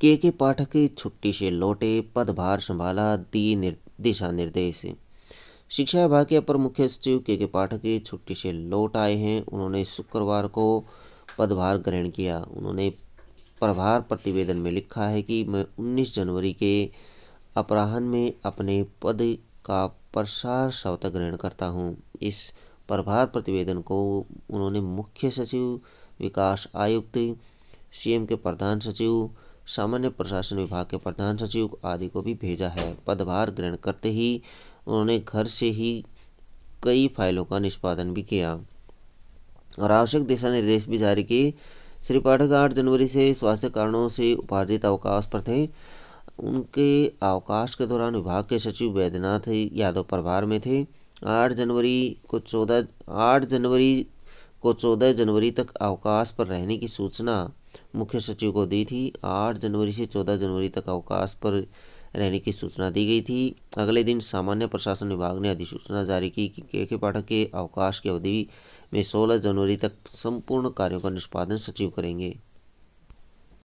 के के पाठक छुट्टी से लौटे पदभार संभाला दी निर, दिशा निर्देश शिक्षा विभाग के अपर मुख्य सचिव के के पाठक छुट्टी से लौट आए हैं उन्होंने शुक्रवार को पदभार ग्रहण किया उन्होंने प्रभार प्रतिवेदन में लिखा है कि मैं 19 जनवरी के अपराहन में अपने पद का प्रसार शवत ग्रहण करता हूं। इस प्रभार प्रतिवेदन को उन्होंने मुख्य सचिव विकास आयुक्त सीएम के प्रधान सचिव सामान्य प्रशासन विभाग के प्रधान सचिव आदि को भी भेजा है पदभार ग्रहण करते ही उन्होंने घर से ही कई फाइलों का निष्पादन भी किया और आवश्यक दिशा निर्देश भी जारी किए श्री पाठक आठ जनवरी से स्वास्थ्य कारणों से उपार्जित अवकाश पर थे उनके अवकाश के दौरान विभाग के सचिव वैद्यनाथ यादव प्रभार में थे आठ जनवरी को चौदह आठ जनवरी को 14 जनवरी तक अवकाश पर रहने की सूचना मुख्य सचिव को दी थी 8 जनवरी से 14 जनवरी तक अवकाश पर रहने की सूचना दी गई थी अगले दिन सामान्य प्रशासन विभाग ने अधिसूचना जारी की कि के के पाठक के अवकाश की अवधि में 16 जनवरी तक संपूर्ण कार्यों का निष्पादन सचिव करेंगे